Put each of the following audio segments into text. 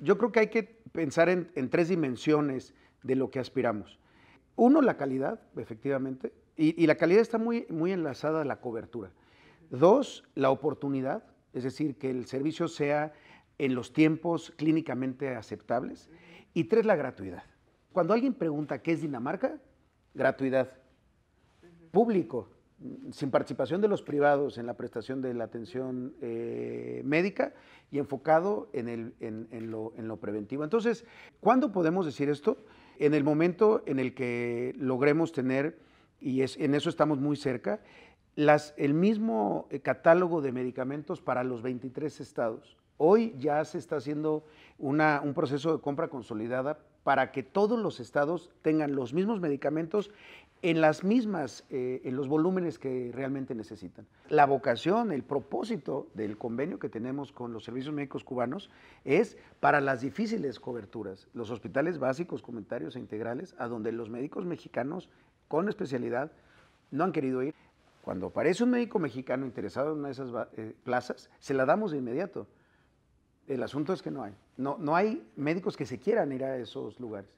yo creo que hay que pensar en, tres dimensiones de lo que aspiramos. Uno, la calidad, efectivamente, y, la calidad está muy, muy enlazada a la cobertura. Dos, la oportunidad, es decir, que el servicio sea en los tiempos clínicamente aceptables. Y tres, la gratuidad. Cuando alguien pregunta qué es Dinamarca, gratuidad. Público, sin participación de los privados en la prestación de la atención eh, médica y enfocado en, lo, preventivo. Entonces, ¿cuándo podemos decir esto? En el momento en el que logremos tener, y es, en eso estamos muy cerca, el mismo eh, catálogo de medicamentos para los 23 estados. Hoy ya se está haciendo un proceso de compra consolidada para que todos los estados tengan los mismos medicamentos en las mismas, eh, en los volúmenes que realmente necesitan. La vocación, el propósito del convenio que tenemos con los servicios médicos cubanos es para las difíciles coberturas, los hospitales básicos, comentarios e integrales, a donde los médicos mexicanos con especialidad no han querido ir. Cuando aparece un médico mexicano interesado en una de esas eh, plazas, se la damos de inmediato. El asunto es que no hay. No, no hay médicos que se quieran ir a esos lugares.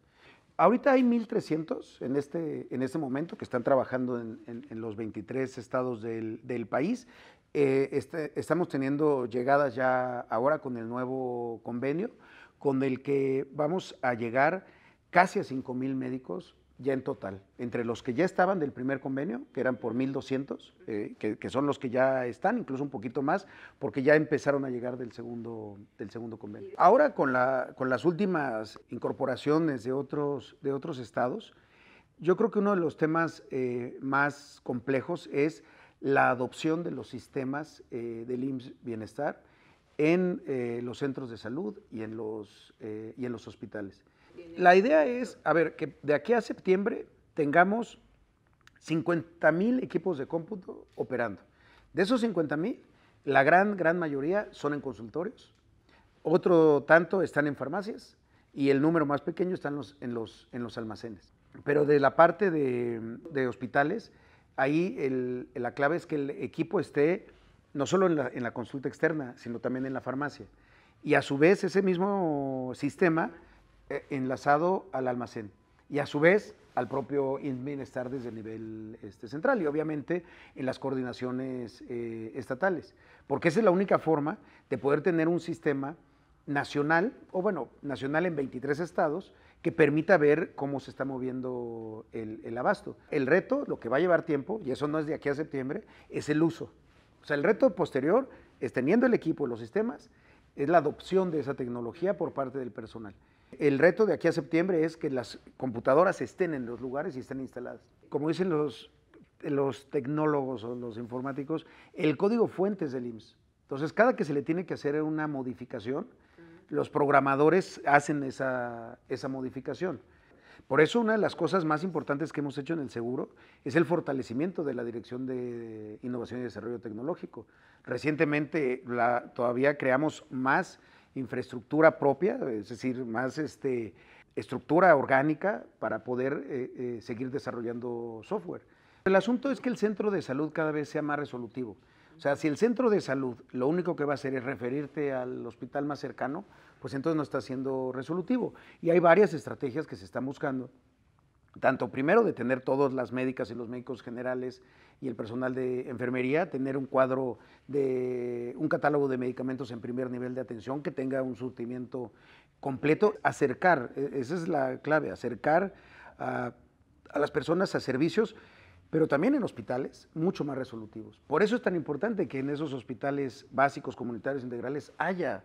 Ahorita hay 1.300 en este, en este momento que están trabajando en, los 23 estados del, país. Eh, este, estamos teniendo llegadas ya ahora con el nuevo convenio, con el que vamos a llegar casi a 5.000 médicos ya en total, entre los que ya estaban del primer convenio, que eran por 1.200, eh, que, son los que ya están, incluso un poquito más, porque ya empezaron a llegar del segundo, del segundo convenio. Ahora con, las últimas incorporaciones de otros, de otros estados, yo creo que uno de los temas eh, más complejos es la adopción de los sistemas eh, del IMSS Bienestar en los centros de salud y y en los hospitales. La idea es, a ver, que de aquí a septiembre tengamos 50 mil equipos de cómputo operando. De esos 50 mil, la gran, gran mayoría son en consultorios, otro tanto están en farmacias y el número más pequeño están en, los, almacenes. Pero de la parte de, hospitales, ahí la clave es que el equipo esté no solo en la consulta externa, sino también en la farmacia. Y a su vez, ese mismo sistema eh, enlazado al almacén y a su vez al propio bienestar desde el nivel este, central y obviamente en las coordinaciones eh, estatales, porque esa es la única forma de poder tener un sistema nacional, o bueno, nacional en 23 estados, que permita ver cómo se está moviendo el, el abasto. El reto, lo que va a llevar tiempo, y eso no es de aquí a septiembre, es el uso. O sea, el reto posterior es teniendo el equipo, los sistemas, es la adopción de esa tecnología por parte del personal. El reto de aquí a septiembre es que las computadoras estén en los lugares y estén instaladas. Como dicen los, los tecnólogos o los informáticos, el código fuente es del IMSS. Entonces, cada que se le tiene que hacer una modificación, los programadores hacen esa, modificación. Por eso una de las cosas más importantes que hemos hecho en el seguro es el fortalecimiento de la Dirección de Innovación y Desarrollo Tecnológico. Recientemente todavía creamos más infraestructura propia, es decir, más este, estructura orgánica para poder eh, eh, seguir desarrollando software. El asunto es que el centro de salud cada vez sea más resolutivo. O sea, si el centro de salud lo único que va a hacer es referirte al hospital más cercano, pues entonces no está siendo resolutivo. Y hay varias estrategias que se están buscando tanto primero de tener todas las médicas y los médicos generales y el personal de enfermería, tener un cuadro de un catálogo de medicamentos en primer nivel de atención que tenga un surtimiento completo, acercar, e-, esa es la clave, acercar a, a las personas a servicios, pero también en hospitales mucho más resolutivos. Por eso es tan importante que en esos hospitales básicos, comunitarios, integrales, haya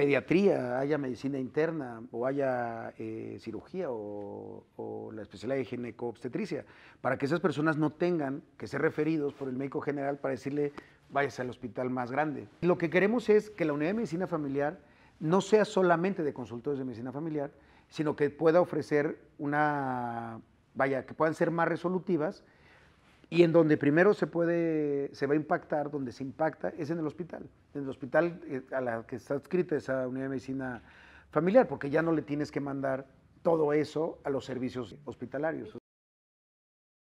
pediatría, haya medicina interna o haya eh, cirugía o, la especialidad de gineco-obstetricia, para que esas personas no tengan que ser referidos por el médico general para decirle váyase al hospital más grande. Lo que queremos es que la unidad de medicina familiar no sea solamente de consultores de medicina familiar, sino que pueda ofrecer una, vaya, que puedan ser más resolutivas y en donde primero se puede, se va a impactar, donde se impacta, es en el hospital. En el hospital eh, a la que está adscrita esa unidad de medicina familiar, porque ya no le tienes que mandar todo eso a los servicios hospitalarios.